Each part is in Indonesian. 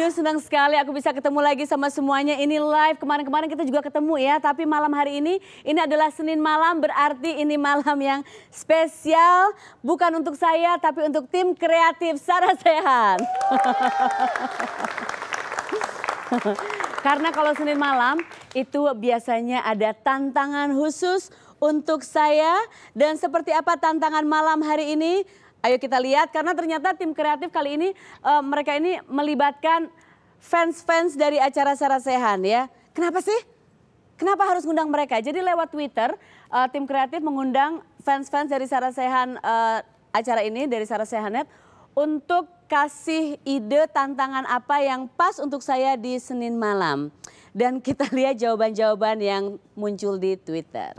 Aduh senang sekali aku bisa ketemu lagi sama semuanya. Ini live kemarin-kemarin kita juga ketemu ya. Tapi malam hari ini, ini adalah Senin malam berarti ini malam yang spesial. Bukan untuk saya tapi untuk tim kreatif Sarah Sehan. Karena kalau Senin malam itu biasanya ada tantangan khusus untuk saya. Dan seperti apa tantangan malam hari ini? Ayo kita lihat karena ternyata tim kreatif kali ini uh, mereka ini melibatkan fans-fans dari acara Sarasehan ya. Kenapa sih? Kenapa harus ngundang mereka? Jadi lewat Twitter uh, tim kreatif mengundang fans-fans dari Sarasehan uh, acara ini dari Sarasehanet untuk kasih ide tantangan apa yang pas untuk saya di Senin malam. Dan kita lihat jawaban-jawaban yang muncul di Twitter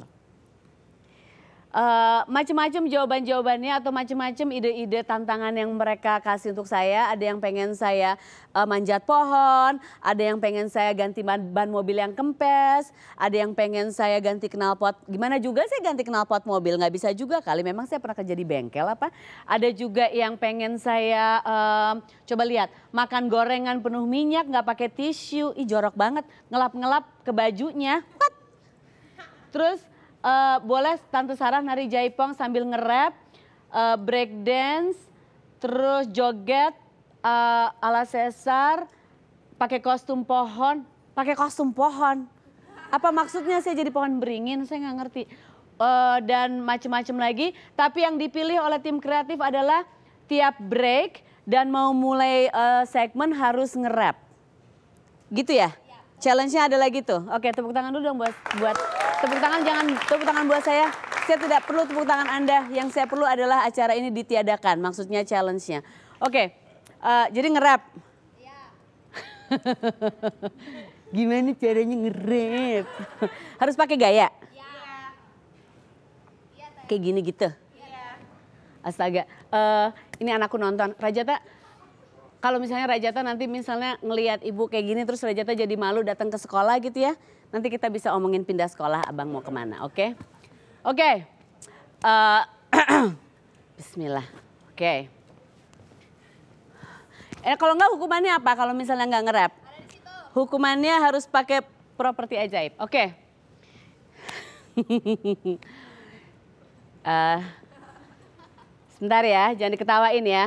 uh, eh, macam-macam jawaban-jawabannya atau macam-macam ide-ide tantangan yang mereka kasih untuk saya. Ada yang pengen saya uh, manjat pohon, ada yang pengen saya ganti ban, ban mobil yang kempes, ada yang pengen saya ganti knalpot. Gimana juga saya ganti knalpot mobil? Nggak bisa juga kali. Memang saya pernah kerja di bengkel apa? Ada juga yang pengen saya uh, coba lihat makan gorengan penuh minyak nggak pakai tisu, ih jorok banget, ngelap-ngelap ke bajunya. Terus uh, boleh Tante Sarah nari jaipong sambil nge-rap, uh, eh, break dance, terus joget uh, ala Cesar, pakai kostum pohon, pakai kostum pohon. Apa maksudnya saya jadi pohon beringin? Saya nggak ngerti. Uh, dan macam-macam lagi. Tapi yang dipilih oleh tim kreatif adalah tiap break dan mau mulai uh, segmen harus nge-rap. Gitu ya? Challenge-nya adalah gitu. Oke, tepuk tangan dulu dong buat buat Tepuk tangan jangan tepuk tangan buat saya. Saya tidak perlu tepuk tangan Anda. Yang saya perlu adalah acara ini ditiadakan. Maksudnya challenge-nya. Oke, uh, jadi ngerap. Iya. Gimana caranya ngerap? Harus pakai gaya. Iya. iya Kayak gini gitu. Iya. Astaga. Uh, ini anakku nonton. Raja Rajata, kalau misalnya Rajata nanti misalnya ngelihat ibu kayak gini terus Rajata jadi malu datang ke sekolah gitu ya. Nanti kita bisa omongin pindah sekolah abang mau kemana oke. Okay? Oke. Okay. Uh, eh, Bismillah. Oke. Okay. Eh kalau enggak hukumannya apa kalau misalnya enggak ngerap? Hukumannya harus pakai properti ajaib. Oke. Okay. uh, eh, sebentar ya, jangan diketawain ya.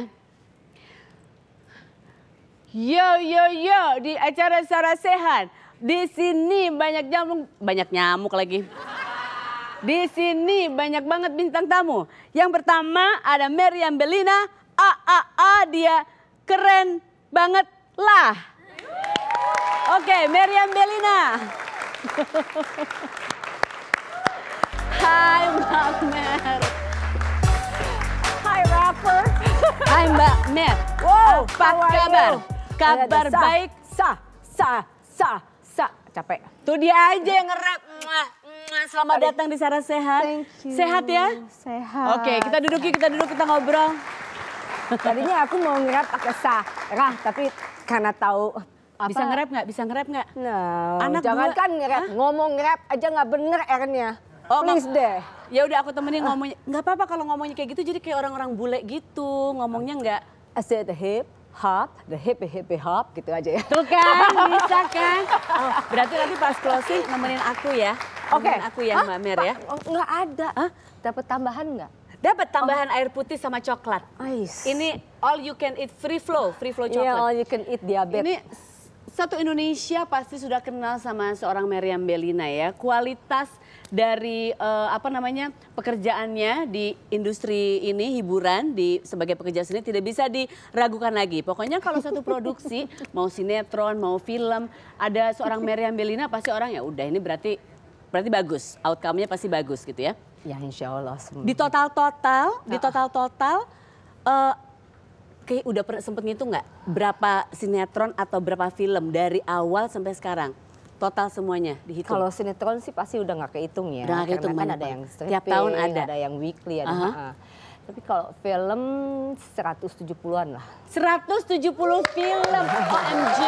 Yo yo yo di acara Sarasehan. Di sini banyak nyamuk, banyak nyamuk lagi. Di sini banyak banget bintang tamu. Yang pertama ada Meriam Belina, A dia keren banget lah. Oke, Meriam Belina. Hai Mbak Mer. Hai rapper. Hai Mbak Mer. Wow, Pak kabar? Kabar sa, baik. Sa, sa, sa, sa. Capek. Tuh dia aja yang ngerap. Selamat Adi. datang di Sarah Sehat. Thank you. Sehat ya? Sehat. Oke, okay, kita duduk yuk, kita duduk, kita ngobrol. Tadinya aku mau ngerap pakai sa, rah, tapi karena tahu apa? Bisa ngerap nggak? Bisa ngerap nggak? No. Anak jangan gua, kan ngerap, ngomong ngerap aja nggak bener ernya Oh, Please deh. Ya udah aku temenin ah. ngomongnya. Gak apa-apa kalau ngomongnya kayak gitu jadi kayak orang-orang bule gitu, ngomongnya nggak. Asyik hip hop, the hip hip hop gitu aja ya. Tuh kan, bisa kan? Oh, berarti nanti pas closing nemenin aku ya. Oke. Okay. aku ya, Mbak Mer ya. Oh, enggak ada. Hah? Dapat tambahan enggak? Dapat tambahan oh. air putih sama coklat. Ais. Ini all you can eat free flow, free flow iya, coklat. yeah, all you can eat diabetes. Ini satu Indonesia pasti sudah kenal sama seorang Maryam Belina ya. Kualitas dari uh, apa namanya pekerjaannya di industri ini hiburan di sebagai pekerja seni tidak bisa diragukan lagi. Pokoknya kalau satu produksi mau sinetron, mau film, ada seorang Meriam Belina pasti orang ya udah ini berarti berarti bagus, outcome-nya pasti bagus gitu ya. Ya insya Allah. Semuanya. Di total total, nah. di total total, uh, eh, kayak udah sempet ngitung nggak berapa sinetron atau berapa film dari awal sampai sekarang? total semuanya dihitung? Kalau sinetron sih pasti udah nggak kehitung ya. Udah gak kehitung, kan ada yang stripping, tiap tahun ada. ada yang weekly, ada. Uh -huh. Tapi kalau film 170-an lah. 170 film, OMG.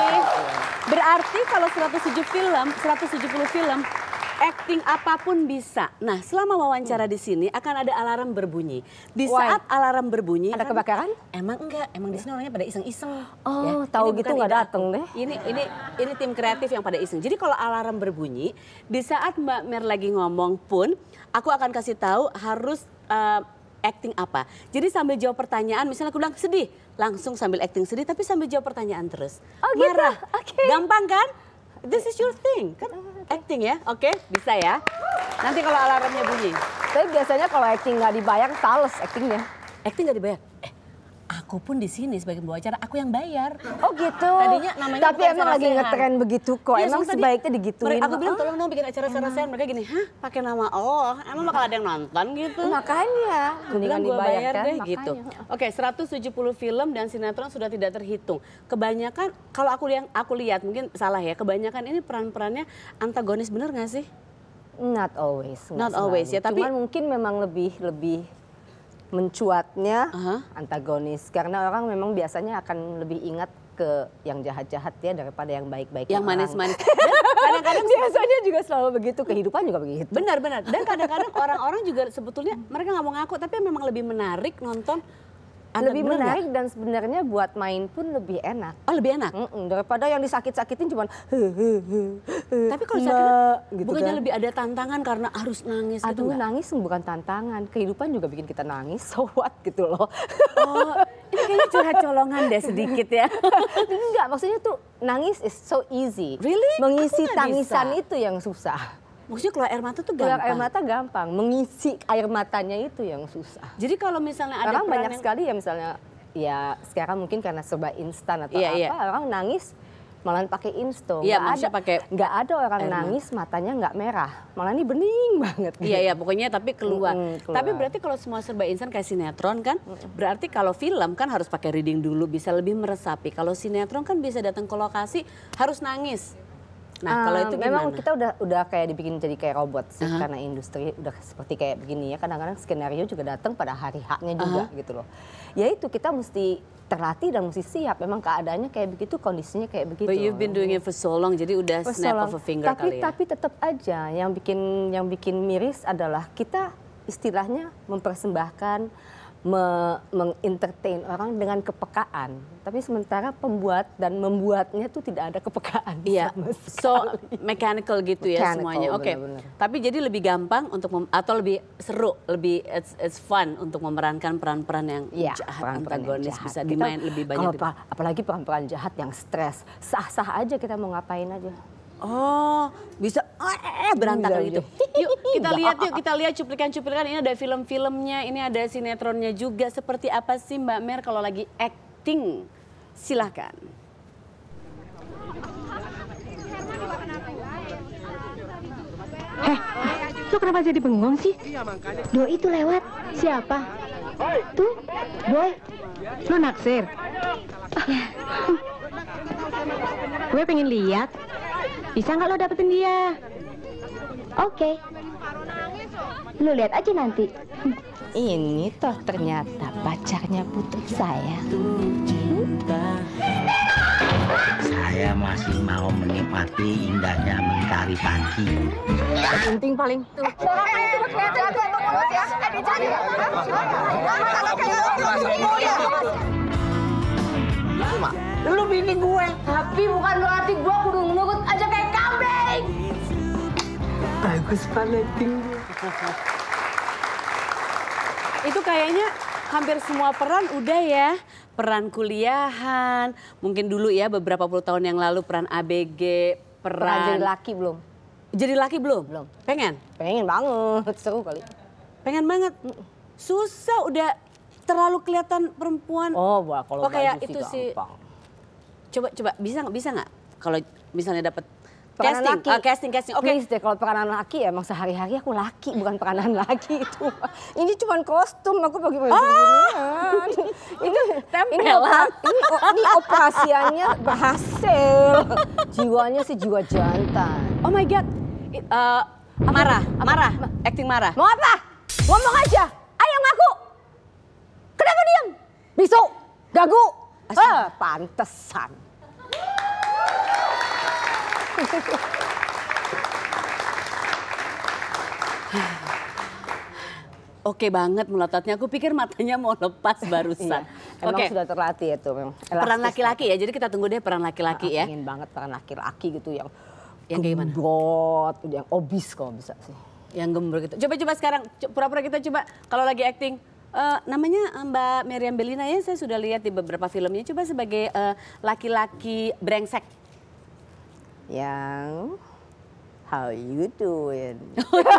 Berarti kalau 170 film, 170 film acting apapun bisa. Nah, selama wawancara di sini akan ada alarm berbunyi. Di saat alarm berbunyi ada kan kebakaran? Emang enggak, emang di sini orangnya pada iseng-iseng. Oh, ya. tahu gitu nggak dateng deh. Ini ini ini tim kreatif yang pada iseng. Jadi kalau alarm berbunyi, di saat Mbak Mer lagi ngomong pun, aku akan kasih tahu harus uh, acting apa. Jadi sambil jawab pertanyaan, misalnya aku bilang sedih, langsung sambil acting sedih, tapi sambil jawab pertanyaan terus. Oh gitu? Marah. Okay. Gampang kan? This is your thing. Kan oh acting ya, oke? Okay? Bisa ya. Nanti kalau alarmnya bunyi. Tapi biasanya kalau acting nggak dibayar, sales actingnya. Acting nggak dibayar? aku pun di sini sebagai pembawa acara aku yang bayar. Oh gitu. Tadinya namanya Tapi emang lagi ngetren begitu kok. Ya, emang sebaiknya digituin. Aku bilang tolong dong bikin acara sarasehan mereka gini, "Hah, pakai nama Oh, Emang bakal ada yang nonton gitu?" Makanya, mendingan dibayar kan? deh gitu. Makanya. gitu. Oke, 170 film dan sinetron sudah tidak terhitung. Kebanyakan kalau aku yang aku lihat mungkin salah ya, kebanyakan ini peran-perannya antagonis bener gak sih? Not always. Not always ya, tapi Cuman mungkin memang lebih lebih mencuatnya uh-huh. antagonis karena orang memang biasanya akan lebih ingat ke yang jahat-jahat ya daripada yang baik-baik. Yang manis-manis. kadang-kadang biasanya juga selalu begitu kehidupan juga begitu. Benar-benar. Dan kadang-kadang orang-orang juga sebetulnya mereka nggak mau ngaku tapi memang lebih menarik nonton anak lebih menarik gak? dan sebenarnya buat main pun lebih enak. Oh lebih enak mm -mm, daripada yang disakit-sakitin cuman. Tapi kalau sakit gitu bukannya kan? lebih ada tantangan karena harus nangis. Gitu Aduh gitu nangis bukan tantangan, kehidupan juga bikin kita nangis. So what gitu loh. Oh ini kayaknya curhat colongan deh sedikit ya. Enggak maksudnya tuh nangis is so easy. Really? Mengisi tangisan bisa. itu yang susah. Maksudnya keluar air mata tuh gampang. Keluar air mata gampang, mengisi air matanya itu yang susah. Jadi kalau misalnya ada orang banyak yang... sekali ya misalnya ya sekarang mungkin karena serba instan atau yeah, iya. apa yeah. orang nangis malah pakai insto. Iya, yeah, ada pakai nggak ada orang nangis matanya nggak merah, malah ini bening banget. Iya, yeah, iya, yeah, pokoknya tapi keluar. Mm, keluar. Tapi berarti kalau semua serba instan kayak sinetron kan, mm. berarti kalau film kan harus pakai reading dulu bisa lebih meresapi. Kalau sinetron kan bisa datang ke lokasi harus nangis Nah, kalau itu gimana? Memang kita udah udah kayak dibikin jadi kayak robot sih uh -huh. karena industri udah seperti kayak begini ya. Kadang-kadang skenario juga datang pada hari haknya juga uh -huh. gitu loh. Ya itu kita mesti terlatih dan mesti siap. Memang keadaannya kayak begitu, kondisinya kayak begitu. But you've been doing it for so long, jadi udah for snap so of a finger tapi, kali ya. Tapi tetap aja yang bikin yang bikin miris adalah kita istilahnya mempersembahkan me mengentertain orang dengan kepekaan. Tapi sementara pembuat dan membuatnya tuh tidak ada kepekaan. Iya. So mechanical gitu ya mechanical, ya semuanya. Oke. Okay. Tapi jadi lebih gampang untuk atau lebih seru, lebih it's, it's fun untuk memerankan peran-peran yang ya, jahat peran -peran yang jahat. bisa dimain lebih banyak. Kalau, apalagi peran-peran jahat yang stres, sah-sah aja kita mau ngapain aja. Oh, bisa eh berantakan gitu. Yuk kita lihat yuk kita lihat cuplikan-cuplikan ini ada film-filmnya, ini ada sinetronnya juga. Seperti apa sih Mbak Mer kalau lagi acting? Silahkan. Heh, lo kenapa jadi bengong sih? Doi itu lewat. Siapa? Tuh, boy. Lo naksir? Iya. Gue pengen lihat. Bisa nggak lo dapetin dia? Oke. Okay. Lo lihat aja nanti. Ini toh ternyata pacarnya putri saya. Saya masih mau menikmati indahnya mentari pagi. Penting paling. Tuh. Lu bini gue, tapi bukan berarti gue kudu nurut aja bagus banget tinggi itu kayaknya hampir semua peran udah ya peran kuliahan mungkin dulu ya beberapa puluh tahun yang lalu peran ABG peran, peran jadi laki belum jadi laki belum belum pengen pengen banget seru kali pengen banget susah udah terlalu kelihatan perempuan. Oh, wah kalau kayak itu sih. Coba coba bisa nggak bisa nggak kalau misalnya dapat peranan laki. Uh, casting, casting. Oke. Okay. Please deh kalau peranan laki ya emang sehari-hari aku laki bukan peranan laki itu. Ini cuma kostum aku pakai baju oh. ini tempelan. Ini, ini, ini operasiannya berhasil. Jiwanya sih jiwa jantan. Oh my god. Uh, marah, marah, acting marah. Mau apa? Ngomong aja. Ayo ngaku. Kenapa diam? Bisu, gagu. Eh, pantesan. Oke banget melototnya. Aku pikir matanya mau lepas iya, barusan. iya. Emang okay. sudah terlatih itu memang. Peran laki-laki ya. Jadi kita tunggu deh peran laki-laki ah, ya. Ingin banget peran laki-laki gitu yang yang kayak gimana? yang obis kalau bisa sih. Yang gembrot gitu. Coba-coba sekarang pura-pura kita coba kalau lagi acting Uh, namanya eh, Mbak Meriam Belina ya, saya sudah lihat di beberapa filmnya. Coba sebagai eh, laki-laki uh, laki -laki brengsek yang how you doing?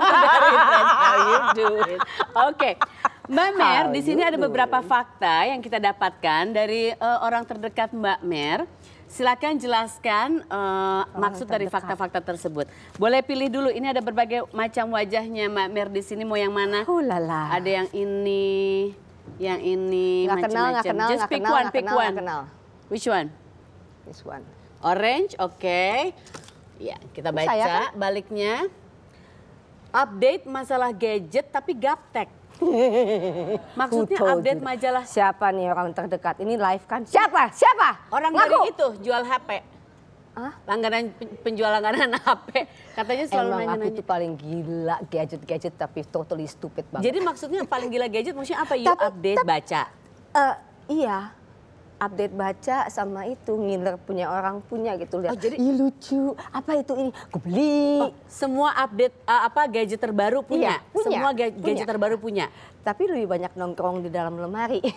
how you doing? Oke. Okay. Mbak Mer, di sini ada beberapa fakta yang kita dapatkan dari uh, orang terdekat Mbak Mer. Silakan jelaskan uh, maksud dari fakta-fakta tersebut. Boleh pilih dulu. Ini ada berbagai macam wajahnya Mbak Mer di sini. Mau yang mana? Oh lala. Ada yang ini, yang ini, macam-macam. Just gak pick kenal, one, pick kenal, one. Kenal. Which one? This one. Orange, oke. Okay. Ya, kita ya, baca Saya kan? baliknya. Update masalah gadget tapi gaptek. Maksudnya update majalah siapa nih orang terdekat? Ini live kan? Siapa? Siapa? Orang Ngaku. dari itu jual HP. Hah? Langganan penjual langganan HP. Katanya selalu Emang nanya, -nanya. aku tuh paling gila gadget-gadget tapi totally stupid banget. Jadi maksudnya paling gila gadget maksudnya apa? You tapi, update tapi, baca. Uh, iya, update baca sama itu ngiler punya orang punya gitu lihat. Oh, jadi Ih, lucu. Apa itu ini? Gue beli. Oh, semua update uh, apa gadget terbaru punya. Iya, punya. Semua gadget punya. terbaru punya. Tapi lebih banyak nongkrong di dalam lemari.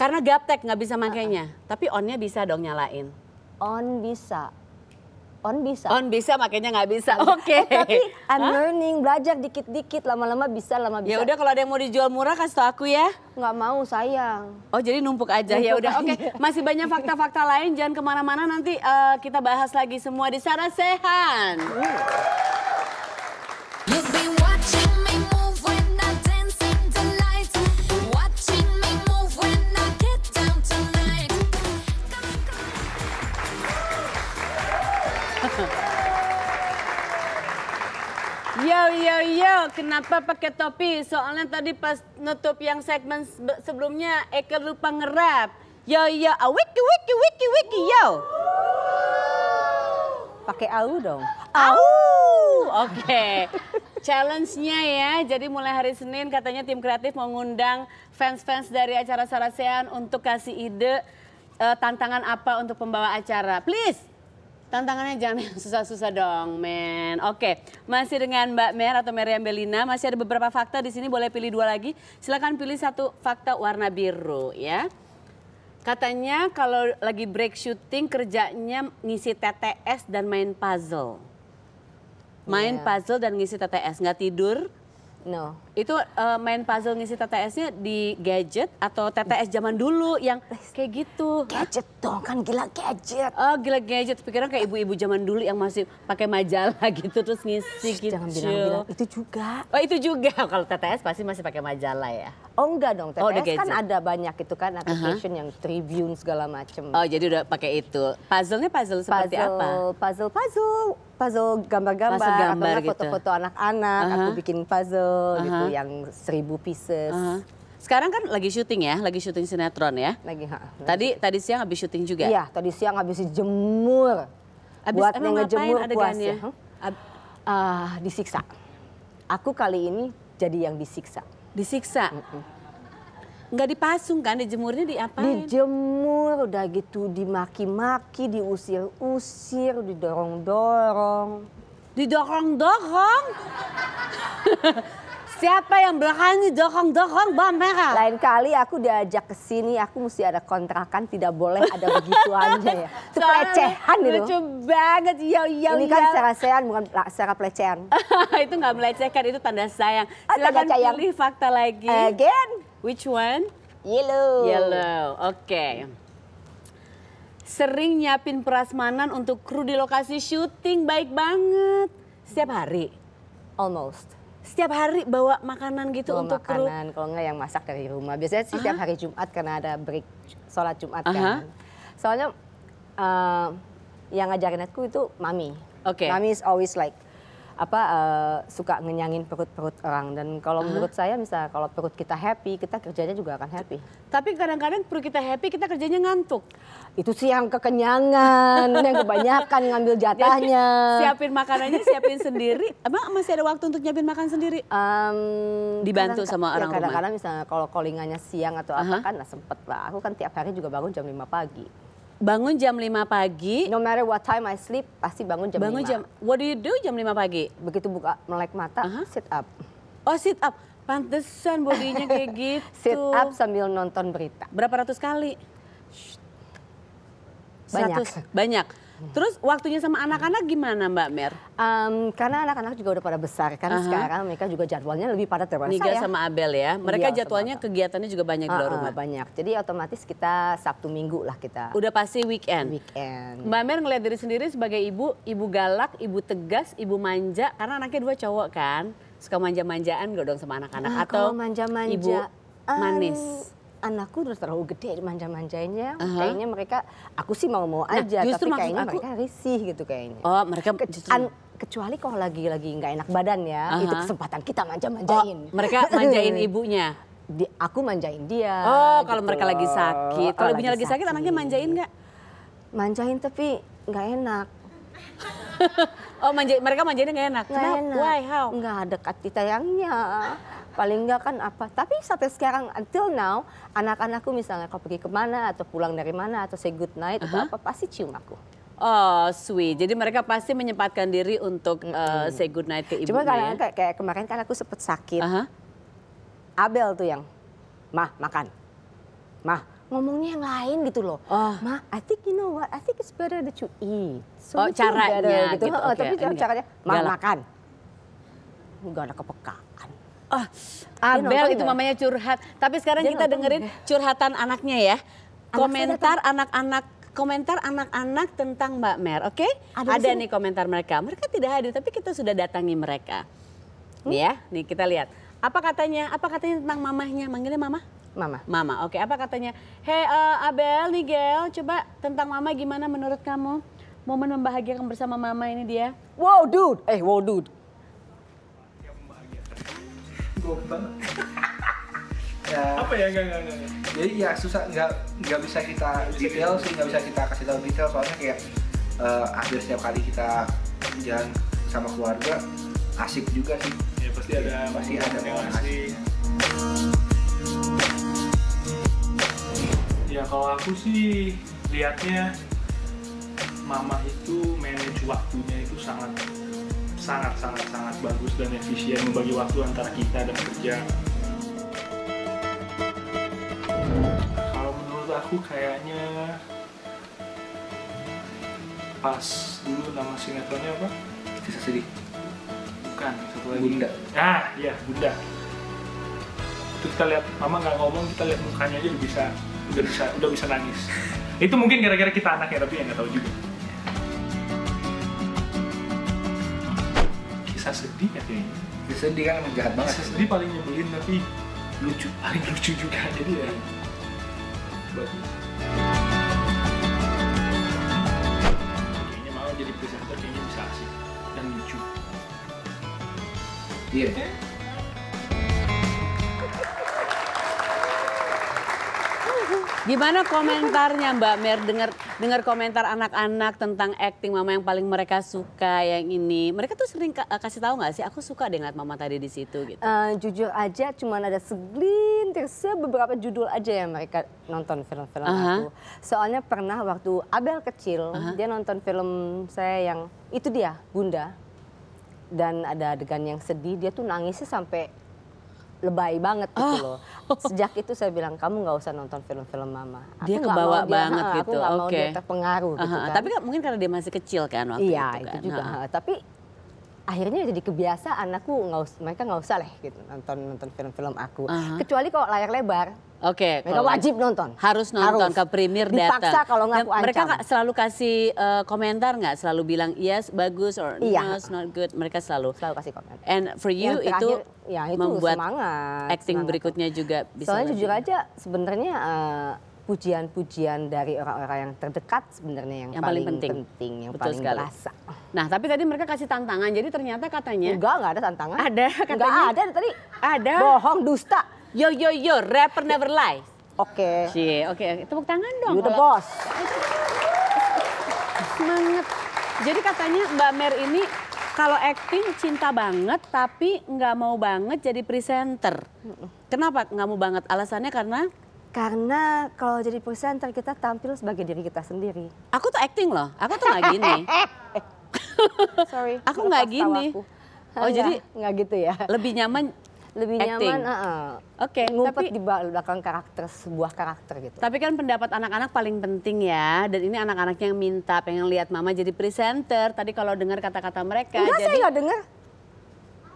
Karena gaptek nggak bisa makainya. Uh -uh. Tapi onnya bisa dong nyalain. On bisa on bisa. On bisa makanya nggak bisa. Oke. Okay. Eh, tapi I'm Hah? learning, belajar dikit-dikit, lama-lama bisa, lama ya bisa. Ya udah kalau ada yang mau dijual murah kasih tau aku ya. Nggak mau, sayang. Oh, jadi numpuk aja. ya udah. Oke, okay. masih banyak fakta-fakta lain jangan kemana mana nanti uh, kita bahas lagi semua di Sarasehan. Sehan. Hmm. kenapa pakai topi? Soalnya tadi pas nutup yang segmen sebelumnya Eka lupa ngerap. Yo yo, awiki, ah, wiki wiki wiki wiki yo. Pakai au dong. Au. Oke. Okay. Challenge-nya ya, jadi mulai hari Senin katanya tim kreatif mau ngundang fans-fans dari acara Sarasean untuk kasih ide uh, tantangan apa untuk pembawa acara. Please Tantangannya jangan yang susah-susah dong, men. Oke, masih dengan Mbak Mer atau Meriam Belina. Masih ada beberapa fakta di sini, boleh pilih dua lagi. Silahkan pilih satu fakta warna biru ya. Katanya kalau lagi break shooting kerjanya ngisi TTS dan main puzzle. Main yeah. puzzle dan ngisi TTS, nggak tidur? No. Itu uh, main puzzle ngisi TTS-nya di gadget atau TTS zaman dulu yang kayak gitu. Gadget dong, kan gila gadget. Oh, gila gadget. Pikiran kayak ibu-ibu zaman dulu yang masih pakai majalah gitu terus ngisi Shh, gitu. Jangan bilang-bilang itu juga. Oh, itu juga. Kalau TTS pasti masih pakai majalah ya. Oh, enggak dong. TTS oh, kan ada banyak itu kan application uh -huh. yang Tribune segala macem. Oh, jadi udah pakai itu. Puzzle-nya puzzle seperti puzzle, apa? Puzzle, puzzle, puzzle gambar-gambar gambar atau gitu. foto-foto gitu. anak-anak, uh -huh. aku bikin puzzle uh -huh. gitu huh yang seribu pieces. Uh-huh. Sekarang kan lagi syuting ya, lagi syuting sinetron ya. Lagi. Ha, lagi. Tadi tadi siang habis syuting juga. Iya, tadi siang habis jemur. Habis buat emang ngejemur adegannya? Puas, ya. uh, ah, disiksa. Aku kali ini jadi yang disiksa. Disiksa. Mm -mm. Nggak dipasung kan, dijemurnya diapain? Dijemur, udah gitu dimaki-maki, diusir-usir, didorong-dorong. Didorong-dorong? Siapa yang berani dorong-dorong bawang merah? Lain kali aku diajak ke sini, aku mesti ada kontrakan, tidak boleh ada begitu aja ya. Itu pelecehan itu. Lucu banget, yo iya, yo iya, Ini kan secara iya. sayang, bukan secara pelecehan. itu nggak melecehkan, itu tanda sayang. Ah, Silakan tanda sayang. pilih fakta lagi. Again. Which one? Yellow. Yellow, oke. Okay sering nyiapin prasmanan untuk kru di lokasi syuting baik banget. Setiap hari? Almost setiap hari bawa makanan gitu bawa untuk makanan, kalau enggak yang masak dari rumah. Biasanya sih setiap hari Jumat karena ada break sholat Jumat Aha. kan. Soalnya uh, yang ngajarin aku itu mami. Oke. Okay. Mami is always like apa uh, suka ngenyangin perut-perut orang dan kalau uh-huh. menurut saya misalnya kalau perut kita happy kita kerjanya juga akan happy tapi kadang-kadang perut kita happy kita kerjanya ngantuk itu sih yang kekenyangan yang kebanyakan ngambil jatahnya Jadi, siapin makanannya siapin sendiri emang masih ada waktu untuk nyiapin makan sendiri um, dibantu kadang, sama ya, orang ya, kadang-kadang misalnya kalau callingannya siang atau uh-huh. apa kan nah sempet lah aku kan tiap hari juga bangun jam 5 pagi bangun jam 5 pagi. No matter what time I sleep, pasti bangun jam bangun 5. jam. What do you do jam 5 pagi? Begitu buka melek mata, uh -huh. sit up. Oh, sit up. Pantesan bodinya kayak gitu. sit up sambil nonton berita. Berapa ratus kali? Shh. Banyak. 100, banyak. Hmm. Terus waktunya sama anak-anak gimana Mbak Mer? Um, karena anak-anak juga udah pada besar kan uh -huh. sekarang mereka juga jadwalnya lebih padat daripada Niga ya. sama Abel ya. Iya, mereka iya, jadwalnya sama. kegiatannya juga banyak uh -uh, di luar rumah. Banyak. Jadi otomatis kita Sabtu Minggu lah kita. Udah pasti weekend. Weekend. Mbak Mer ngeliat diri sendiri sebagai ibu, ibu galak, ibu tegas, ibu manja karena anaknya dua cowok kan. Suka manja-manjaan gak dong sama anak-anak uh, atau manja -manja ibu manis? anakku udah terlalu gede manja-manjainnya. Uh -huh. Kayaknya mereka aku sih mau-mau nah, aja, nah, tapi kayaknya aku, mereka risih gitu kayaknya. Oh, mereka justru. An, kecuali kalau lagi lagi nggak enak badan ya, uh -huh. itu kesempatan kita manja-manjain. Oh, mereka manjain ibunya. Di, aku manjain dia. Oh, kalau gitu mereka lagi sakit. Kalau ibunya lagi sakit, sakit anaknya manjain nggak? Manjain tapi nggak enak. oh, manja, mereka manjainnya nggak enak. nggak Enak. Why? How? Nggak ada kasih tayangnya paling enggak kan apa tapi sampai sekarang until now anak-anakku misalnya kau pergi kemana atau pulang dari mana atau say good night uh -huh. atau uh-huh. apa pasti cium aku Oh sweet, jadi mereka pasti menyempatkan diri untuk mm -hmm. uh, say good night ke ibu. Cuma kadang kayak, kayak kemarin kan aku sempat sakit. Uh -huh. Abel tuh yang, mah makan, mah ngomongnya yang lain gitu loh. Oh. Ma, I think you know what? I think it's better that you eat. So oh, caranya better, gitu. gitu. Oh, okay. Tapi caranya, ma makan. Enggak ada kepekaan. Oh, Abel ah, itu mamanya curhat. Tapi sekarang dia kita dengerin curhatan anaknya ya. Anak komentar anak-anak komentar anak-anak tentang Mbak Mer, oke? Okay? Ada, nih komentar mereka. Mereka tidak hadir, tapi kita sudah datangi mereka. Hmm? Nih ya, nih kita lihat. Apa katanya? Apa katanya tentang mamahnya? Manggilnya mama? Mama. Mama. Oke, okay. apa katanya? Hei uh, Abel, Miguel, coba tentang mama gimana menurut kamu? Momen membahagiakan bersama mama ini dia. Wow, dude. Eh, wow, dude goblok banget ya, apa ya enggak enggak enggak jadi ya susah nggak nggak bisa kita detail sih nggak bisa kita kasih tahu detail soalnya kayak uh, hampir setiap kali kita jalan sama keluarga asik juga sih ya pasti ada ya, pasti ada yang asik ya kalau aku sih lihatnya mama itu manage waktunya itu sangat sangat sangat sangat bagus dan efisien membagi waktu antara kita dan kerja kalau menurut aku kayaknya pas dulu nama sinetronnya apa kisah sedih bukan satu lagi bunda ah iya bunda itu kita lihat mama nggak ngomong kita lihat mukanya aja udah bisa udah bisa udah bisa nangis itu mungkin gara-gara kita anaknya tapi ya nggak tahu juga bisa sedih ya kayaknya bisa sedih kan emang jahat banget bisa sedih ya. paling nyebelin tapi lucu paling lucu juga jadi ya bagus kayaknya malah jadi presenter kayaknya bisa asik dan lucu iya yeah. Gimana komentarnya Mbak Mer dengar dengar komentar anak-anak tentang acting mama yang paling mereka suka yang ini. Mereka tuh sering kasih tahu nggak sih? Aku suka deh ngeliat mama tadi di situ gitu. Uh, jujur aja, cuman ada segelintir sebeberapa judul aja yang mereka nonton film-film uh -huh. aku. Soalnya pernah waktu Abel kecil uh -huh. dia nonton film saya yang itu dia Bunda dan ada adegan yang sedih dia tuh nangisnya sampai lebay banget gitu oh. loh. Sejak itu saya bilang kamu nggak usah nonton film-film mama. Aku dia kebawa dia, banget gitu. Aku gak okay. mau dia terpengaruh -huh. gitu kan. Tapi mungkin karena dia masih kecil kan waktu iya, itu kan. Iya, itu juga. Ha. Tapi akhirnya jadi kebiasaan aku nggak us- mereka nggak usah lah gitu nonton nonton film-film aku uh-huh. kecuali kalau layar lebar Oke, okay, mereka wajib nonton. Harus nonton harus. ke premier datang. Dipaksa kalau nggak ya, aku ancam. Mereka selalu kasih uh, komentar nggak? Selalu bilang yes bagus or iya. no it's not good. Mereka selalu. Selalu kasih komentar. And for you yang terakhir, itu, ya, itu membuat semangat, acting semangat. berikutnya juga bisa. Soalnya lebih. jujur aja sebenarnya uh, pujian-pujian dari orang-orang yang terdekat sebenarnya yang, yang paling, penting. penting, yang Betul paling sekali. Nah, tapi tadi mereka kasih tantangan, jadi ternyata katanya enggak enggak ada tantangan. Ada katanya. Enggak ada tadi. Ada. Bohong dusta. Yo yo yo, rapper never lie. Oke. Okay. oke. Okay. Tepuk tangan dong. You the boss. Semangat. Jadi katanya Mbak Mer ini kalau acting cinta banget tapi nggak mau banget jadi presenter. Kenapa nggak mau banget? Alasannya karena karena kalau jadi presenter kita tampil sebagai diri kita sendiri. Aku tuh acting loh, aku tuh nggak gini. Sorry. Aku nggak gini. Oh jadi nggak gitu ya? Lebih nyaman lebih acting. nyaman. Uh -uh. Oke. Okay, Ngumpet tapi, di belakang karakter sebuah karakter gitu. Tapi kan pendapat anak-anak paling penting ya. Dan ini anak-anak yang minta pengen lihat mama jadi presenter. Tadi kalau dengar kata-kata mereka. Enggak, jadi, saya nggak dengar.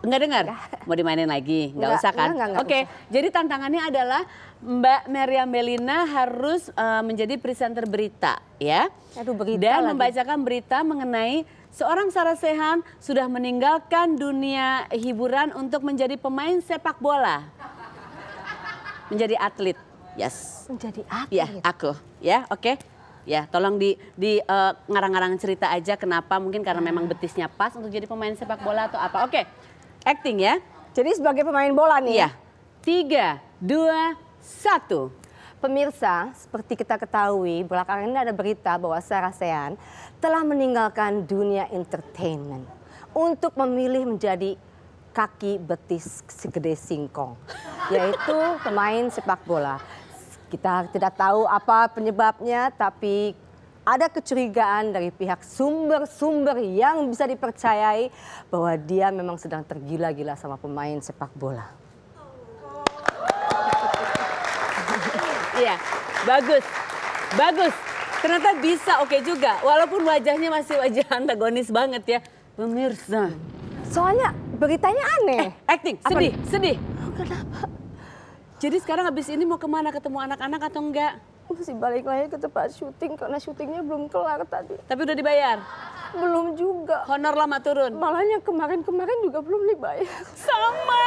Enggak dengar? Mau dimainin lagi? Enggak, enggak usah kan? Oke, okay. jadi tantangannya adalah Mbak Meriam Belina harus uh, menjadi presenter berita ya. Aduh, berita Dan lagi. membacakan berita mengenai seorang Sarah Sehan sudah meninggalkan dunia hiburan untuk menjadi pemain sepak bola. Menjadi atlet. Yes. Menjadi atlet. Ya, aku. Ya, oke. Okay. Ya, tolong di di uh, ngarang-ngarang cerita aja kenapa? Mungkin karena memang betisnya pas untuk jadi pemain sepak bola atau apa. Oke. Okay. Acting ya. Jadi sebagai pemain bola nih. Iya. Tiga, dua, satu. Pemirsa, seperti kita ketahui, belakangan ini ada berita bahwa Sarah Sean telah meninggalkan dunia entertainment untuk memilih menjadi kaki betis segede singkong, yaitu pemain sepak bola. Kita tidak tahu apa penyebabnya, tapi ada kecurigaan dari pihak sumber-sumber yang bisa dipercayai bahwa dia memang sedang tergila-gila sama pemain sepak bola. Iya, bagus, bagus. Ternyata bisa oke okay juga, walaupun wajahnya masih wajah antagonis banget ya. Pemirsa. Soalnya beritanya aneh. Eh, acting, sedih, Apa? sedih. Oh, kenapa? Jadi sekarang habis ini mau kemana ketemu anak-anak atau enggak? aku mesti balik lagi ke tempat syuting karena syutingnya belum kelar tadi. Tapi udah dibayar? Belum juga. Honor lama turun? Malah yang kemarin-kemarin juga belum dibayar. Sama,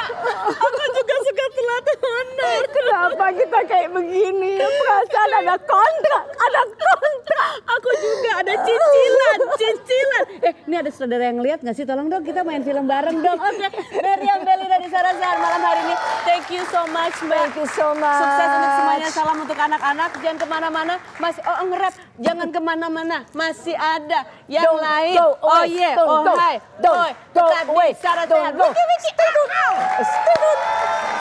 aku juga suka telat honor. Kenapa kita kayak begini? Perasaan ada kontrak, ada kontrak aku juga ada cicilan, cicilan. Eh, ini ada saudara yang lihat nggak sih? Tolong dong kita main film bareng dong. Oke, okay. dari Ambeli dari malam hari ini. Thank you so much, Mbak. Thank you so much. Sukses untuk semuanya. Salam untuk anak-anak. Jangan kemana-mana. Masih oh ngerap. Jangan kemana-mana. Masih ada yang don't lain. Go Oh yeah. Don't oh hai, hi. Don't oh, don't, don't, don't, don't, don't, don't, don't, don't, don't, don't, don't, don't,